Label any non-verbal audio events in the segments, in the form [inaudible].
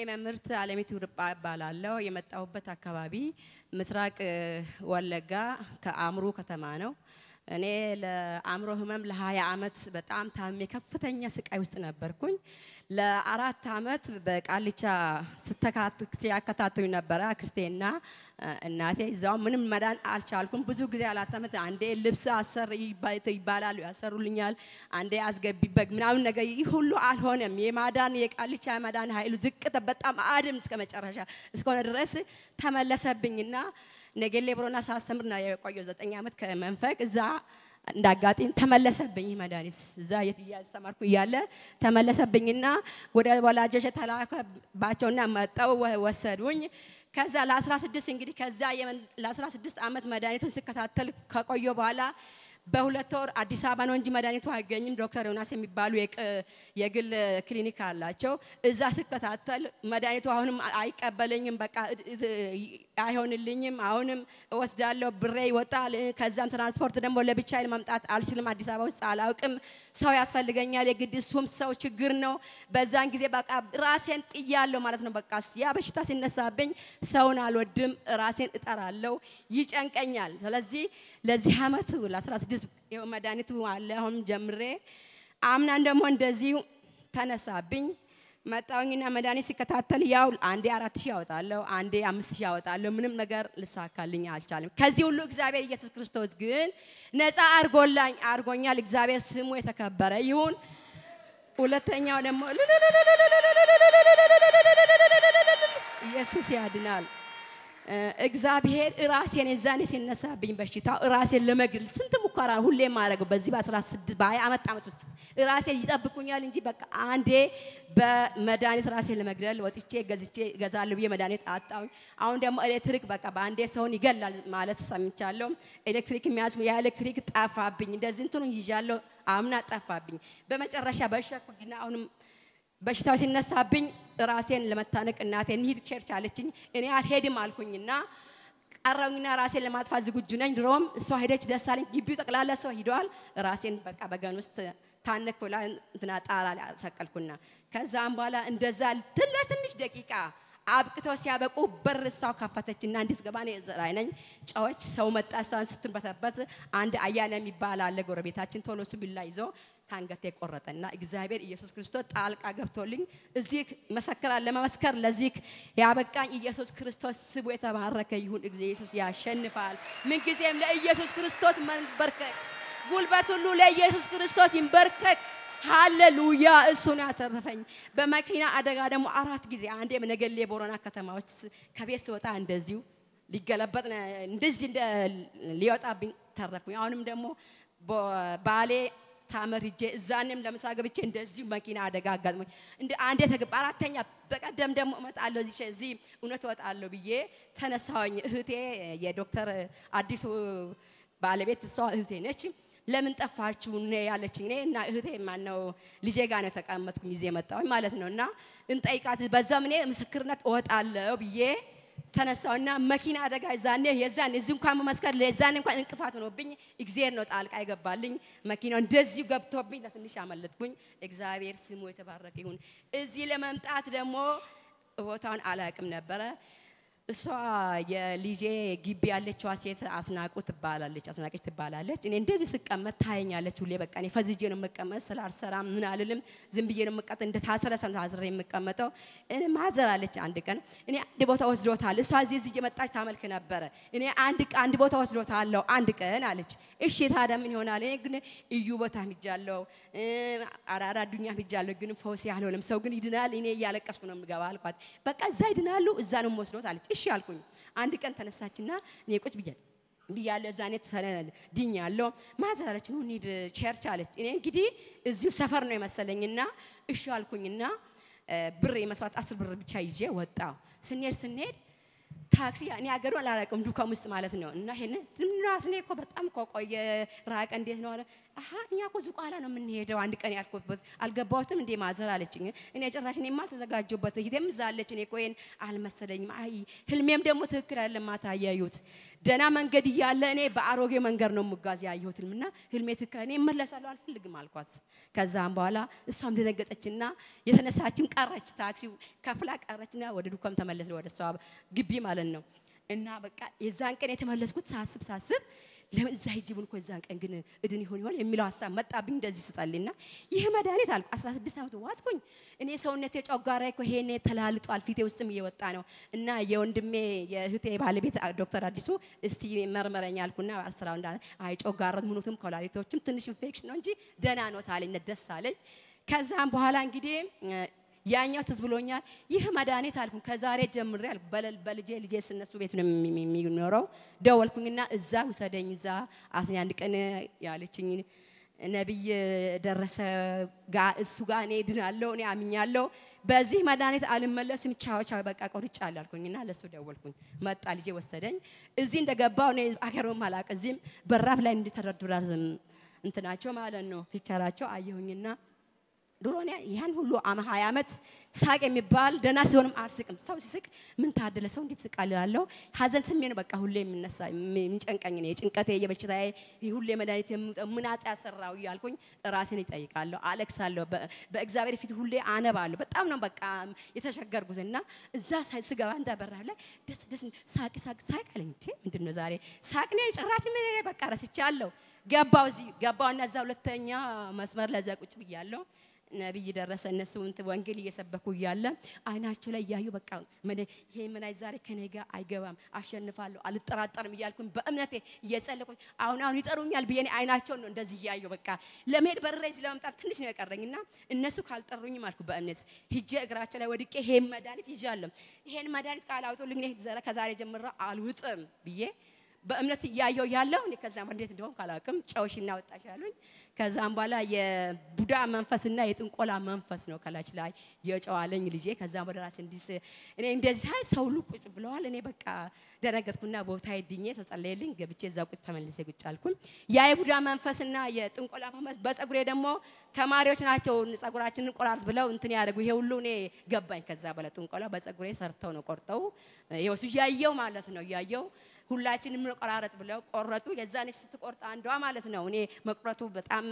እኔ መምህርት አለሚቱ ርጳ እባላለሁ። የመጣሁበት አካባቢ ምስራቅ ወለጋ ከአእምሩ ከተማ ነው። እኔ ለአእምሮ ህመም ለ20 ዓመት በጣም ታሜ ከፍተኛ ስቃይ ውስጥ ነበርኩኝ። ለአራት ዓመት በቃልቻ ስተካት ሲያከታትሉኝ ነበረ አክስቴና እናቴ እዛው ምንም መዳን አልቻልኩም። ብዙ ጊዜ አላተመት አንዴ ልብስ አሰር ይባላሉ ያሰሩልኛል፣ አንዴ አስገቢ በግ ምናምን ነገር ይህ ሁሉ አልሆነም። የማዳን የቃልቻ መዳን ኃይሉ ዝቅተ በጣም አድም እስከ መጨረሻ እስከሆነ ድረስ ተመለሰብኝና ነገሌ ብሮና ሳስተምር ነው የቆየው ዘጠኝ ዓመት ከመንፈቅ እዛ እንዳጋጣሚ ተመለሰብኝ መድኃኒት እዛ እያስተማርኩ እያለ ተመለሰብኝና ወደ ወላጆች የተላከባቸውና መጠው ወሰዱኝ። ከዛ ለ16 እንግዲህ ከዛ ለ16 ዓመት መድኃኒቱን ስከታተል ከቆየ በኋላ በሁለት ወር አዲስ አበባ ነው እንጂ መድኃኒቱ አይገኝም። ዶክተር ዮናስ የሚባሉ የግል ክሊኒክ አላቸው። እዛ ስከታተል መድኃኒቱ አሁንም አይቀበለኝም፣ በቃ አይሆንልኝም፣ አሁንም እወስዳለሁ፣ ብሬ ይወጣል። ከዛም ትራንስፖርት ደግሞ ለብቻዬን መምጣት አልችልም። አዲስ አበባ ውስጥ አላውቅም፣ ሰው ያስፈልገኛል። የግድ እሱም ሰው ችግር ነው። በዛን ጊዜ በቃ ራሴን ጥያለሁ ማለት ነው። በቃ ያ በሽታ ሲነሳብኝ ሰውን አልወድም፣ ራሴን እጠራለሁ፣ ይጨንቀኛል። ስለዚህ ለዚህ አመቱ ለ16 ህዝብ መድኃኒቱ አለ። ጀምሬ አምናን ደግሞ እንደዚሁ ተነሳብኝ። መጣውኝና መድኃኒት ሲከታተል ያው አንዴ አራት ሺህ ያወጣለሁ፣ አንዴ አምስት ሺህ ያወጣለሁ። ምንም ነገር ልሳካልኝ አልቻለም። ከዚህ ሁሉ እግዚአብሔር ኢየሱስ ክርስቶስ ግን ነፃ አርጎላኝ አርጎኛል። እግዚአብሔር ስሙ የተከበረ ይሁን። ሁለተኛው ደግሞ ኢየሱስ ያድናል። እግዚአብሔር ራሴን የዛኔ ሲነሳብኝ በሽታ ራሴን ለመግል ስንት ሙከራ ሁሌ ማድረግ በዚህ በአስራ ስድስት በሀያ አመት ዓመት ውስጥ ራሴን ይጠብቁኛል እንጂ በቃ አንዴ በመድኃኒት ራሴን ለመግደል ወጥቼ ገዝቼ ገዛለሁ ብዬ መድኃኒት አጣሁኝ። አሁን ደግሞ ኤሌክትሪክ በቃ በአንዴ ሰውን ይገላል ማለት ሰምቻለሁ። ኤሌክትሪክ የሚያዝ የኤሌክትሪክ ጠፋብኝ፣ እንደዚህ እንትኑ ይዣለሁ። አምና ጠፋብኝ። በመጨረሻ በሸኩ ግን አሁንም በሽታው ሲነሳብኝ ራሴን ለመታነቅ እናቴ እንሂድ ቸርች አለችኝ። እኔ አልሄድም አልኩኝና ቀረውኝና ራሴን ለማጥፋት ዝግጁ ነኝ። ድሮም እሷ ሄደች፣ ደስ አለኝ። ግቢው ጠቅላላ ሰው ሂደዋል። ራሴን በቃ በገን ውስጥ ታነክ ብላ እንትና ጣራ ላይ አሰቀልኩና ከዛም በኋላ እንደዛ ለትንሽ ደቂቃ አብቅተው ሲያበቁ በር እሷው ከፈተችና እንድትገባ እኔ ላይ ነኝ። ጨዎች ሰው መጣ፣ እሷን ስትበተበት አንድ አያለ የሚባል አለ ጎረቤታችን ቶሎ እሱ ቢላ ይዞ ከአንገቴ እና እግዚአብሔር ኢየሱስ ክርስቶስ ጣልቃ ገብቶልኝ እዚህ መሰከራ ለመመስከር ለዚህ ያበቃኝ ኢየሱስ ክርስቶስ ስቡ የተባረከ ይሁን። ኢየሱስ ያሸንፋል። ምንጊዜም ለኢየሱስ ክርስቶስ መንበርከክ፣ ጉልበት ሁሉ ለኢየሱስ ክርስቶስ ይንበርከክ። ሃሌሉያ! እሱን ያተረፈኝ። በመኪና አደጋ ደግሞ አራት ጊዜ አንዴ ነገሌ ቦረና ከተማ ውስጥ ከቤት ስወጣ እንደዚሁ ሊገለበጥ እንደዚህ ሊወጣብኝ ተረፍኩኝ። አሁንም ደግሞ ባሌ ሁለት ዓመት ሂጄ እዛኔም ለምሳ ገብቼ እንደዚሁ መኪና አደጋ አጋጥሞኝ እንደ አንዴ ተገባ። አራተኛ በቀደም ደግሞ እመጣለሁ እዚህ እዚህ እውነት እወጣለሁ ብዬ ተነሳሁኝ። እህቴ የዶክተር አዲሱ ባለቤት እሷ እህቴ ነች። ለምን ጠፋችሁ ያለችኝ እኔ እና እህቴ ማነው ልጄ ጋር ነው የተቀመጥኩኝ ይዤ መጣሁኝ ማለት ነው እና እንጠይቃት በዛም እኔ ምስክርነት እወጣለሁ ብዬ ተነሳውና መኪና አደጋ ዛኔ የዛን እዚህ እንኳን መመስከር ለዛኔ እንኳን እንቅፋት ሆኖብኝ እግዚአብሔር ነው ጣልቃ ይገባልኝ። መኪናው እንደዚሁ ገብቶብኝ ለትንሽ አመለጥኩኝ። እግዚአብሔር ስሙ የተባረከ ይሁን። እዚህ ለመምጣት ደግሞ ቦታውን አላቅም ነበረ። እሷ የልጄ ግቢ ያለችዋ ሴት አስናቁ ትባላለች፣ አስናቀች ትባላለች። እኔ እንደዚህ ስቀመጥ ታየኛለች ሁሌ። በቃ እኔ ፈዝጄ ነው የምቀመጥ፣ ስላልሰራም ምን አልልም፣ ዝም ብዬ ነው የምቀመጥ። እንደ ታስረ ሰም ታስረ የምቀመጠው እኔ ማዘር አለች። አንድ ቀን እኔ አንድ ቦታ ወስዶታል፣ እሷ እዚህ እዚህ የመጣች ታመልክ ነበረ። እኔ አንድ አንድ ቦታ ወስዶታለሁ አንድ ቀን አለች። እሺ ታዲያ ምን ይሆናል? እኔ ግን እዩ ቦታ ሂጃለሁ፣ አራራ ዱኛ ሂጃለሁ፣ ግን ፈውስ አልሆነም። ሰው ግን ይድናል። እኔ እያለቀስኩ ነው የምገባ አልኳት። በቃ እዛ ይድናሉ፣ እዛ ነው የምወስዶት አለች። እሺ አልኩኝ። አንድ ቀን ተነሳችና እኔ ቁጭ ብያለሁ ብያለሁ። እዛ እኔ ድኝ ያለው ማዘር አለች፣ ኑ እንሂድ ቸርች አለች። እኔ እንግዲህ እዚሁ ሰፈር ነው የመሰለኝና እሺ አልኩኝና ብር የመስዋዕት አስር ብር ብቻ ይዤ ወጣሁ። ስንሄድ ስንሄድ ታክሲ እኔ ሀገሩ አላላቅም ዱካም ውስጥ ማለት ነው። እና ይሄን ትንሽ እኔ እኮ በጣም እኮ ቆየ ራቀ እንዴት ነው አለ አሀ እኛ እኮ ዝቋላ ነው የምንሄደው አንድ ቀን ያልኩበት አልገባሁትም እንዴ ማዘር አለችኝ። እኔ ጭራሽ እኔማ አልተዘጋጀሁበት ሂደም ዛለች። እኔ ቆይን አልመሰለኝም። አይ ህልሜም ደግሞ ትክክል አይደለም። ማታ ያየሁት ደና መንገድ እያለ እኔ በአሮጌ መንገድ ነው የምጓዝ ያየሁት ህልምና ህልሜ ትክክል እኔ እመለሳለሁ አልፈልግም አልኳት። ከዛም በኋላ እሷም ደነገጠችና የተነሳችን ቀረች። ታክሲው ከፍላ ቀረችና ወደ ዱካም ተመለስ ወደ እሷ ግቢ ማለት ነው። እና በቃ የዛን ቀን የተመለስኩት ሳስብ ሳስብ ለዛ ሂጅ ብል እኮ የዛን ቀን ግን እድን ይሆን ይሆን የሚለው ሀሳብ መጣብኝ። እንደዚህ ስጸልና ይህ መድኃኒት አልኩ። 16 ዓመት ዋጥኩኝ። እኔ ሰውነቴ ጨጓራ እኮ ይሄኔ ተላልጧል፣ ፊቴ ውስጥም እየወጣ ነው እና የወንድሜ የእህቴ ባለቤት ዶክተር አዲሱ እስቲ መርመረኛ አልኩና አስራው እንዳለ አይ ጨጓራ ምኑትም ኮላሊቶችም ትንሽ ኢንፌክሽን ነው እንጂ ደህና ነው ታለኝ። ደስ አለኝ። ከዛም በኋላ እንግዲህ ያኛው ትዝ ብሎኛል። ይህ መድኃኒት አልኩኝ። ከዛሬ ጀምሬ አልኩ። በልጄ ልጄ ስነሱ ቤት ነው የሚኖረው። ደወልኩኝና እዛ ውሰደኝ እዛ አስኛ አንድ ቀን ያለችኝ ነቢይ ደረሰ ጋር እሱ ጋር እኔ ድናለሁ፣ እኔ አምኛለሁ፣ በዚህ መድኃኒት አልመለስም፣ ቻው ቻው፣ በቃ ቆርጫለሁ አላልኩኝና ለሱ ደወልኩኝ። መጣ ልጄ ወሰደኝ። እዚህ እንደገባው እኔ አገሩም አላውቅ እዚህም በራፍ ላይ እንዲተደርድራል እንትናቸው ማለት ነው ፒክቸራቸው አየሁኝና ድሮ ያን ሁሉ ሀያ ዓመት ሳቅ የሚባል ደህና ሲሆንም አልስቅም። ሰው ሲስቅ ምን ታደለ ሰው እንዴት ስቃል እላለሁ። ሀዘን ስሜ ነው በቃ ሁሌ የሚነሳ የሚጨንቀኝ ነው የጭንቀቴ የበሽታዬ ሁሌ መድኃኒት ምን አጥ ያሰራው እያልኩኝ ራሴን ይጠይቃለሁ፣ አለቅሳለሁ፣ በእግዚአብሔር ፊት ሁሌ አነባለሁ። በጣም ነው በቃ የተሸገርኩት እና እዛ ስገባ እንዳ በራፍ ላይ ደስ ደስ ሳቅ ሳቅ ሳቅ አለኝ። ምንድን ነው ዛሬ ሳቅ ነው ጭራሽ በቃ ረስቻለሁ። ገባው እዚህ ገባውና እዛ ሁለተኛ መስመር ለዛ ቁጭ ብያለሁ። ነቢይ ደረሰ እነሱን ወንጌል እየሰበኩ እያለ አይናቸው ላይ እያዩ በቃ ይሄ ምን ዛሬ ከኔ ጋር አይገባም፣ አሸንፋለሁ፣ አልጠራጠርም እያልኩኝ በእምነቴ እየጸለኩኝ አሁን አሁን ይጠሩኛል ብዬ አይናቸውን ነው እንደዚህ እያዩ በቃ ለመሄድ በርሬ እዚህ ለመምጣት ትንሽ ነው የቀረኝና እነሱ ካልጠሩኝም አልኩ በእምነት ሂጄ እግራቸው ላይ ወድቄ ይሄን መድኃኒት ይዣለሁ፣ ይሄን መድኃኒት ቃል አውጡልኝ፣ ከዛሬ ጀምራ አልውጥም ብዬ በእምነት እያየው ያለው እኔ ከዛ እንዴት እንደሆን ካላቅም ጨውሽ እናወጣሽ ያሉኝ። ከዛም በኋላ የቡዳ መንፈስና የጥንቆላ መንፈስ ነው ከላች ላይ የጨዋለኝ ልጄ። ከዛም በኋላ ራሴ እንዲስ እኔ እንደዚህ ሰው ቁጭ ብለዋል። እኔ በቃ ደነገጥኩና ቦታ ድኜ ተጸለየልኝ። ገብቼ እዛ ቁጭ ተመልሴ ቁጭ አልኩኝ። ያ የቡዳ መንፈስና የጥንቆላ መንፈስ በጸጉሬ ደግሞ ተማሪዎች ናቸው ጸጉራችን ቆራርጥ ብለው እንትን ያደርጉ። ይሄ ሁሉ እኔ ገባኝ። ከዛ በኋላ ጥንቆላ በጸጉሬ ሰርተው ነው ቆርጠው ይወሱ እያየው ማለት ነው እያየው ሁላችንም ቆራረጥ ብለው ቆረጡ። የዛኔ ስትቆርጥ አንዷ ማለት ነው እኔ መቁረቱ በጣም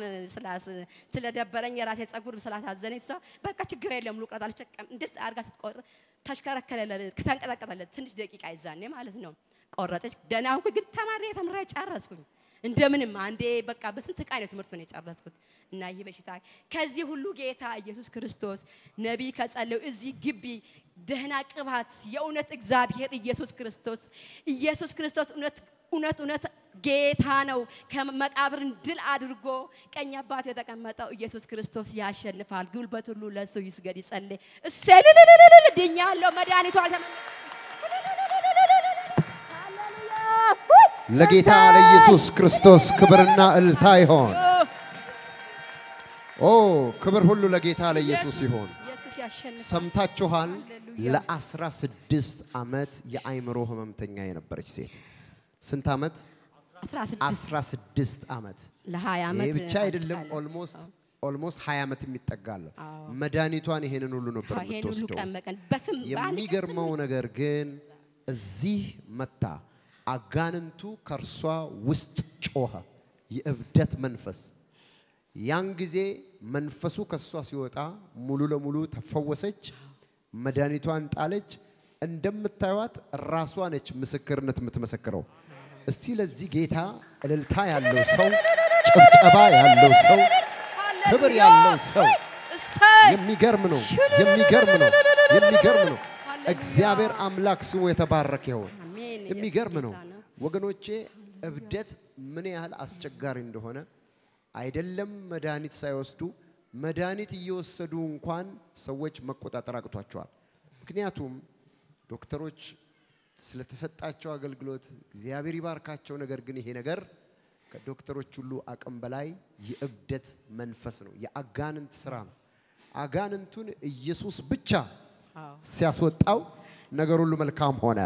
ስለደበረኝ የራሴ ጸጉር ስላሳዘነኝ እሷ በቃ ችግር የለም ልቁረጥ አልቸቀም እንደስ አድርጋ ስትቆርጥ ተሽከረከለለ ተንቀጠቀጠለት ትንሽ ደቂቃ ይዛኔ ማለት ነው ቆረጠች። ደህና ግን ተማሪ ተምሬ ጨረስኩኝ። እንደምንም አንዴ በቃ በስንት ቃል ነው ነው የጨረስኩት እና ይህ በሽታ ከዚህ ሁሉ ጌታ ኢየሱስ ክርስቶስ ነቢይ ከጸለው እዚህ ግቢ ደህና ቅባት የእውነት እግዚአብሔር ኢየሱስ ክርስቶስ ኢየሱስ ክርስቶስ እውነት እውነት እውነት ጌታ ነው። ከመቃብርን ድል አድርጎ ቀኝ አባቱ የተቀመጠው ኢየሱስ ክርስቶስ ያሸንፋል። ጉልበት ሁሉ ለእሱ ይስገድ፣ ይጸልይ። እሴ ድኛለሁ መድኃኒቷ ለጌታ ለኢየሱስ ክርስቶስ ክብርና እልልታ ይሆን። ኦ ክብር ሁሉ ለጌታ ለኢየሱስ ይሆን። ሰምታችኋል። ለአስራ ስድስት ዓመት የአይምሮ ህመምተኛ የነበረች ሴት ስንት ዓመት? 16 ዓመት። አመት ብቻ አይደለም ኦልሞስት ኦልሞስት 20 ዓመት የሚጠጋለ መድኃኒቷን ይሄንን ሁሉ ነበር የምትወስደው። የሚገርመው ነገር ግን እዚህ መታ አጋንንቱ ከእርሷ ውስጥ ጮኸ፣ የእብደት መንፈስ። ያን ጊዜ መንፈሱ ከእሷ ሲወጣ ሙሉ ለሙሉ ተፈወሰች፣ መድኃኒቷን ጣለች። እንደምታዩት ራሷ ነች ምስክርነት የምትመሰክረው። እስቲ ለዚህ ጌታ እልልታ ያለው ሰው፣ ጭብጨባ ያለው ሰው፣ ክብር ያለው ሰው የሚገርም ነው። የሚገርም ነው። የሚገርም ነው። እግዚአብሔር አምላክ ስሙ የተባረከ ይሁን። የሚገርም ነው ወገኖቼ። እብደት ምን ያህል አስቸጋሪ እንደሆነ አይደለም መድኃኒት ሳይወስዱ መድኃኒት እየወሰዱ እንኳን ሰዎች መቆጣጠር አቅቷቸዋል። ምክንያቱም ዶክተሮች ስለተሰጣቸው አገልግሎት እግዚአብሔር ይባርካቸው። ነገር ግን ይሄ ነገር ከዶክተሮች ሁሉ አቅም በላይ የእብደት መንፈስ ነው፣ የአጋንንት ስራ ነው። አጋንንቱን ኢየሱስ ብቻ ሲያስወጣው ነገር ሁሉ መልካም ሆነ።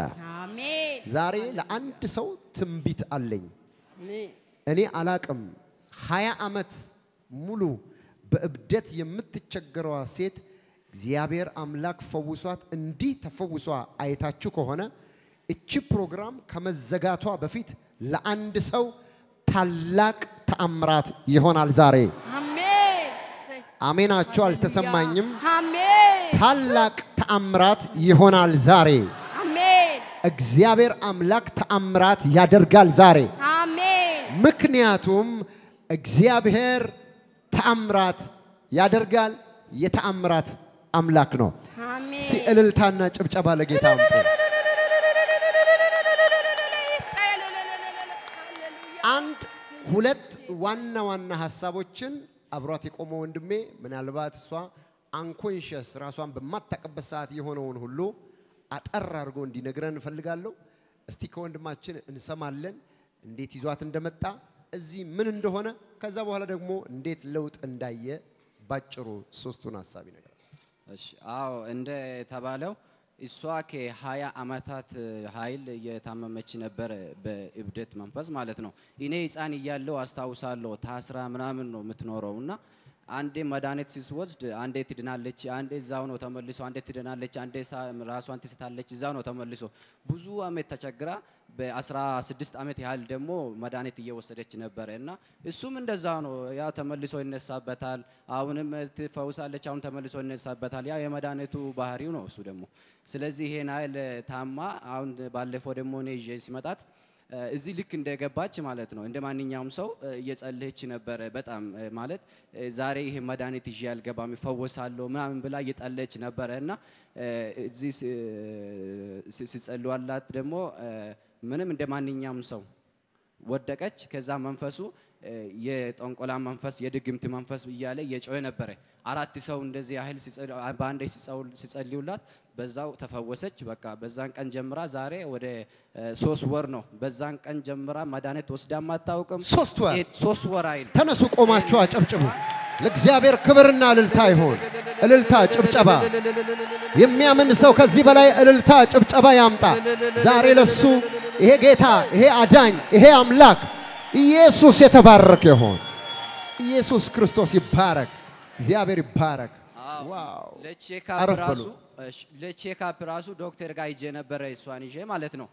ዛሬ ለአንድ ሰው ትንቢት አለኝ። እኔ አላቅም ሀያ ዓመት ሙሉ በእብደት የምትቸገረዋ ሴት እግዚአብሔር አምላክ ፈውሷት እንዲህ ተፈውሷ አይታችሁ ከሆነ እቺ ፕሮግራም ከመዘጋቷ በፊት ለአንድ ሰው ታላቅ ተአምራት ይሆናል ዛሬ። አሜናችሁ አልተሰማኝም። ታላቅ ተአምራት ይሆናል ዛሬ። እግዚአብሔር አምላክ ተአምራት ያደርጋል ዛሬ። አሜን። ምክንያቱም እግዚአብሔር ተአምራት ያደርጋል፣ የተአምራት አምላክ ነው። እስቲ እልልታና ጭብጨባ ለጌታ አምጡ። አንድ ሁለት ዋና ዋና ሀሳቦችን አብሯት የቆመው ወንድሜ ምናልባት እሷ አንኮንሽስ ራሷን በማታውቅበት ሰዓት የሆነውን ሁሉ አጠር አድርጎ እንዲነግረን እንፈልጋለሁ። እስቲ ከወንድማችን እንሰማለን፣ እንዴት ይዟት እንደመጣ እዚህ ምን እንደሆነ፣ ከዛ በኋላ ደግሞ እንዴት ለውጥ እንዳየ ባጭሩ ሶስቱን ሀሳብ ይነግራል። አዎ ተባለው እሷ ከሀያ አመታት ኃይል የታመመች ነበር፣ በእብደት መንፈስ ማለት ነው። እኔ ህፃን እያለው አስታውሳለሁ ታስራ ምናምን ነው የምትኖረው እና አንዴ መድኃኒት ሲወስድ አንዴ ትድናለች፣ አንዴ እዛው ነው ተመልሶ፣ አንዴ ትድናለች፣ አንዴ ራሷን ትስታለች፣ እዛው ነው ተመልሶ። ብዙ አመት ተቸግራ በ16 አመት ያህል ደግሞ መድኃኒት እየወሰደች ነበረ እና እሱም እንደዛ ነው። ያ ተመልሶ ይነሳበታል። አሁንም ትፈውሳለች፣ አሁን ተመልሶ ይነሳበታል። ያ የመድኃኒቱ ባህሪው ነው እሱ ደግሞ። ስለዚህ ይሄን ያህል ታማ አሁን ባለፈው ደግሞ እኔ ይዤ ሲመጣት እዚህ ልክ እንደገባች ማለት ነው እንደ ማንኛውም ሰው እየጸለየች ነበረ። በጣም ማለት ዛሬ ይሄ መድኃኒት ይዤ አልገባም ይፈወሳለሁ ምናምን ብላ እየጠለች ነበረ እና እዚህ ሲጸልዋላት ደግሞ ምንም እንደ ማንኛውም ሰው ወደቀች። ከዛ መንፈሱ የጠንቆላ መንፈስ፣ የድግምት መንፈስ እያለ እየጮኸ ነበረ። አራት ሰው እንደዚህ ያህል በአንዴ ሲጸልዩላት በዛው ተፈወሰች። በቃ በዛን ቀን ጀምራ ዛሬ ወደ ሶስት ወር ነው። በዛን ቀን ጀምራ መድኃኒት ወስዳ አታውቅም። ሶስት ወር ሶስት ወር አይል። ተነሱ ቆማችሁ አጨብጭቡ። ለእግዚአብሔር ክብርና እልልታ ይሆን። እልልታ ጭብጨባ። የሚያምን ሰው ከዚህ በላይ እልልታ ጭብጨባ ያምጣ። ዛሬ ለሱ ይሄ ጌታ ይሄ አዳኝ ይሄ አምላክ ኢየሱስ የተባረከ ይሁን። ኢየሱስ ክርስቶስ ይባረክ። እግዚአብሔር ይባረክ። ለቼካፕ ራሱ ዶክተር ጋር ሂጄ ነበረ እሷን ይዤ ማለት ነው።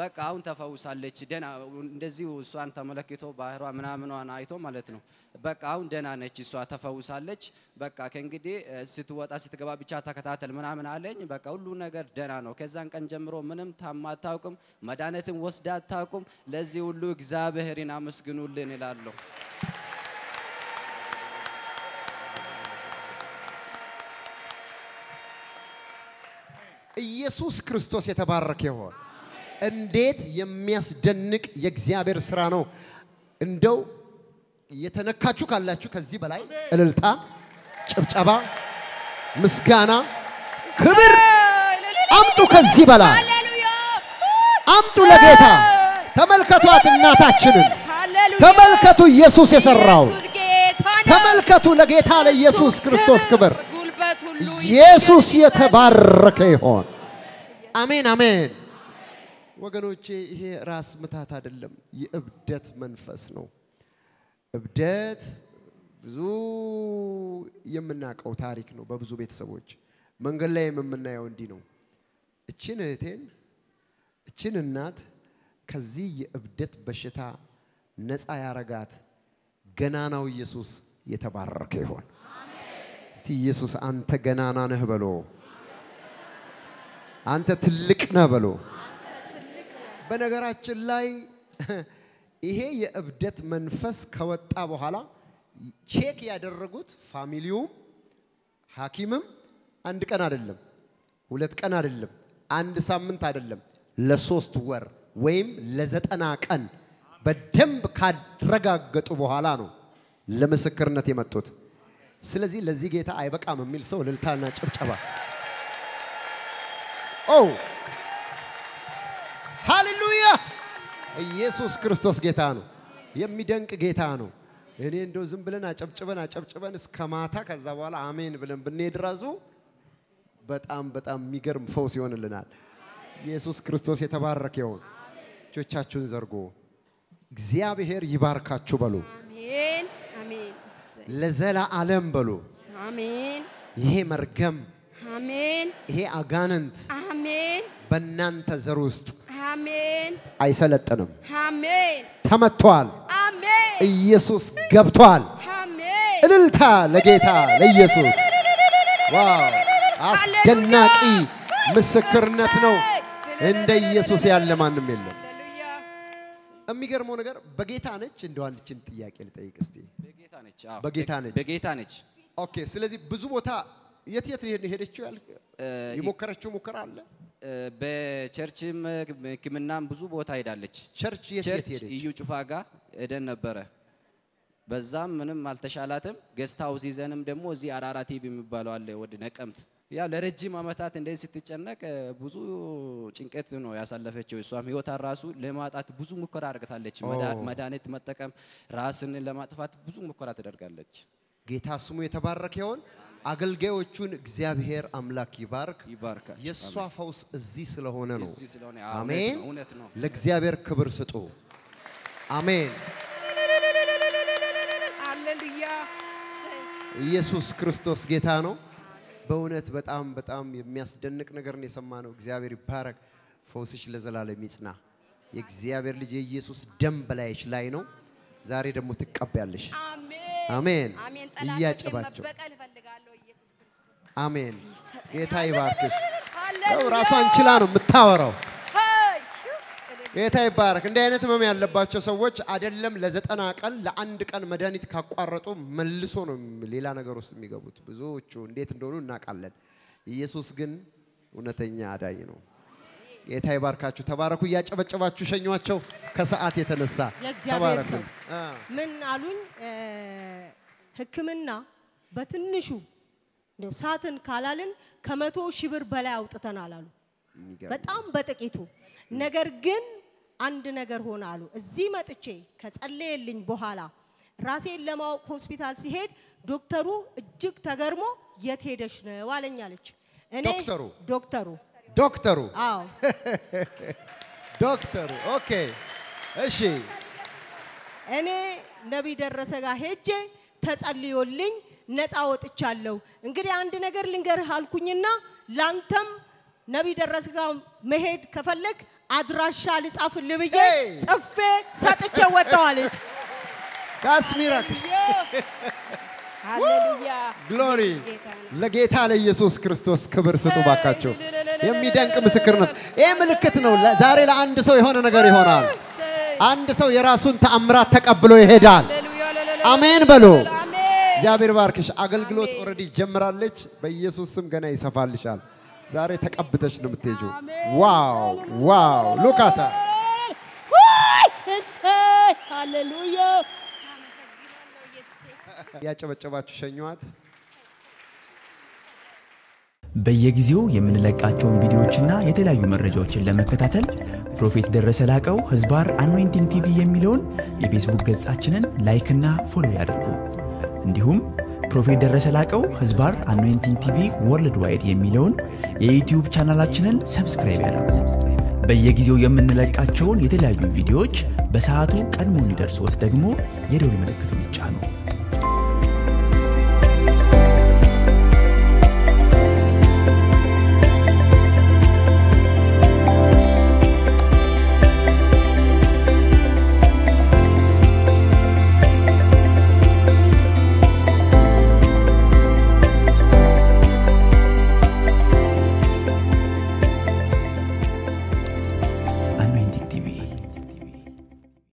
በቃ አሁን ተፈውሳለች ደና እንደዚሁ እሷን ተመለክቶ ባህሯ ምናምኗን አይቶ ማለት ነው። በቃ አሁን ደና ነች እሷ ተፈውሳለች። በቃ ከእንግዲህ ስትወጣ ስትገባ ብቻ ተከታተል ምናምን አለኝ። በቃ ሁሉ ነገር ደና ነው። ከዛን ቀን ጀምሮ ምንም ታማ አታውቅም፣ መድኃኒትም ወስዳ አታውቅም። ለዚህ ሁሉ እግዚአብሔርን አመስግኑልን ይላለሁ። ኢየሱስ ክርስቶስ የተባረከ ይሆን። እንዴት የሚያስደንቅ የእግዚአብሔር ስራ ነው! እንደው የተነካችሁ ካላችሁ ከዚህ በላይ እልልታ፣ ጭብጨባ፣ ምስጋና፣ ክብር አምጡ። ከዚህ በላይ አምጡ ለጌታ። ተመልከቷት እናታችንን፣ ተመልከቱ ኢየሱስ የሰራው፣ ተመልከቱ ለጌታ ለኢየሱስ ክርስቶስ ክብር። ኢየሱስ የተባረከ ይሆን። አሜን አሜን። ወገኖቼ ይሄ ራስ ምታት አይደለም፣ የእብደት መንፈስ ነው። እብደት ብዙ የምናውቀው ታሪክ ነው። በብዙ ቤተሰቦች መንገድ ላይ የምናየው እንዲህ ነው። እችን እህቴን እችን እናት ከዚህ የእብደት በሽታ ነፃ ያረጋት ገናናው ኢየሱስ የተባረከ ይሆን። እስቲ ኢየሱስ አንተ ገናና ነህ በሎ፣ አንተ ትልቅ ነህ በሎ። በነገራችን ላይ [laughs] ይሄ የእብደት መንፈስ ከወጣ በኋላ ቼክ ያደረጉት ፋሚሊውም ሐኪምም አንድ ቀን አይደለም፣ ሁለት ቀን አይደለም፣ አንድ ሳምንት አይደለም፣ ለሶስት ወር ወይም ለዘጠና ቀን በደንብ ካረጋገጡ በኋላ ነው ለምስክርነት የመጡት። ስለዚህ ለዚህ ጌታ አይበቃም የሚል ሰው ልልታና ጭብጨባ ኦ ኢየሱስ ክርስቶስ ጌታ ነው። የሚደንቅ ጌታ ነው። እኔ እንደው ዝም ብለን አጨብጭበን አጨብጭበን እስከ ማታ ከዛ በኋላ አሜን ብለን ብንሄድ ራሱ በጣም በጣም የሚገርም ፈውስ ይሆንልናል። ኢየሱስ ክርስቶስ የተባረከ ይሁን። እጆቻችሁን ዘርጎ እግዚአብሔር ይባርካችሁ በሉ። አሜን አሜን። ለዘላ አለም በሉ። አሜን። ይሄ መርገም አሜን። ይሄ አጋንንት አሜን። በእናንተ ዘር ውስጥ አሜን። አይሰለጥንም። አሜን። ተመቷል። አሜን። ኢየሱስ ገብቷል። አሜን። እልልታ ለጌታ ለኢየሱስ። ዋው! አስደናቂ ምስክርነት ነው። እንደ ኢየሱስ ያለ ማንም የለም። የሚገርመው ነገር በጌታ ነች። እንደው አንድችን ጥያቄ ልጠይቅ እስቲ። በጌታ ነች። በጌታ ነች። ኦኬ። ስለዚህ ብዙ ቦታ የት የት ሄደችው? የሞከረችው ሙከራ አለ በቸርችም ሕክምናም ብዙ ቦታ ሄዳለች። ቸርች የት እዩ ጩፋ ጋር ሄደን ነበረ። በዛም ምንም አልተሻላትም። ገስት ሲዘንም ደግሞ እዚህ አራራ ቲቪ የሚባለው አለ ወደ ነቀምት። ያው ለረጅም ዓመታት እንደዚህ ስትጨነቅ ብዙ ጭንቀት ነው ያሳለፈችው። እሷም ህይወት ራሱ ለማጣት ብዙ ሙከራ አድርጋለች። መድኃኒት መጠቀም፣ ራስን ለማጥፋት ብዙ ሙከራ ትደርጋለች። ጌታ ስሙ የተባረከ ይሆን። አገልጋዮቹን እግዚአብሔር አምላክ ይባርክ ይባርካል። የእሷ ፈውስ እዚህ ስለሆነ ነው። አሜን። ለእግዚአብሔር ክብር ስጡ። አሜን። ኢየሱስ ክርስቶስ ጌታ ነው። በእውነት በጣም በጣም የሚያስደንቅ ነገር ነው ነው። እግዚአብሔር ይባረክ። ፈውስሽ ለዘላለም ይጽና። የእግዚአብሔር ልጅ የኢየሱስ ደም በላይች ላይ ነው። ዛሬ ደግሞ ትቀበያለሽ። አሜን። አሜን። እያጨባቸው አሜን። ጌታ ይባርክሽ። ራሷን ችላ ነው የምታወራው። ጌታ ይባረክ። እንዲህ አይነት ህመም ያለባቸው ሰዎች አይደለም ለዘጠና ቀን ለአንድ ቀን መድኃኒት ካቋረጡ መልሶ ነው ሌላ ነገር ውስጥ የሚገቡት። ብዙዎቹ እንዴት እንደሆኑ እናውቃለን። ኢየሱስ ግን እውነተኛ አዳኝ ነው። ጌታ ይባርካችሁ። ተባረኩ። እያጨበጨባችሁ ሸኟቸው። ከሰዓት የተነሳ ተባረኩ። ምን አሉኝ፣ ሕክምና በትንሹ እንደው ሳትን ካላልን ከመቶ ሺህ ብር በላይ አውጥተናል አሉ። በጣም በጥቂቱ ነገር ግን አንድ ነገር ሆነ አሉ። እዚህ መጥቼ ከጸለየልኝ በኋላ ራሴን ለማወቅ ሆስፒታል ሲሄድ ዶክተሩ እጅግ ተገርሞ የት ሄደሽ ነው አለኝ አለች። እኔ ዶክተሩ ዶክተሩ [laughs] ዶክተሩ ኦኬ። እሺ እኔ ነቢይ ደረሰ ጋር ሄጄ ተጸልዮልኝ ነፃ ወጥቻለሁ። እንግዲህ አንድ ነገር ልንገርህ አልኩኝና ላንተም ነቢይ ደረሰ ጋር መሄድ ከፈለግ አድራሻ ልጻፍልህ ብዬ ጽፌ ሰጥቼ ወጣዋለች [laughs] ካስሚራ ግሎሪ ለጌታ ለኢየሱስ ክርስቶስ ክብር ስጡ ባካቸው የሚደንቅ ምስክር ምስክርነት ይህ ምልክት ነው። ዛሬ ለአንድ ሰው የሆነ ነገር ይሆናል። አንድ ሰው የራሱን ተአምራት ተቀብሎ ይሄዳል። አሜን በሎ። እግዚአብሔር ባርክሽ። አገልግሎት ኦልሬዲ ጀምራለች። በኢየሱስ ስም ገና ይሰፋልሻል። ዛሬ ተቀብተች ነው የምትሄጂው። ዋው ዋው! ሉካታ ሃሌሉያ ያጨበጨባችሁ ሸኟት። በየጊዜው የምንለቃቸውን ቪዲዮዎችና የተለያዩ መረጃዎችን ለመከታተል ፕሮፌት ደረሰ ላቀው ህዝባር አኖይንቲንግ ቲቪ የሚለውን የፌስቡክ ገጻችንን ላይክና ፎሎ ያደርጉ። እንዲሁም ፕሮፌት ደረሰ ላቀው ህዝባር አኖይንቲንግ ቲቪ ወርልድ ዋይድ የሚለውን የዩትዩብ ቻናላችንን ሰብስክራይብ ያደርጉ። በየጊዜው የምንለቃቸውን የተለያዩ ቪዲዮዎች በሰዓቱ ቀድሞ እንዲደርሶት ደግሞ የደውል ምልክቱን ይጫኑ።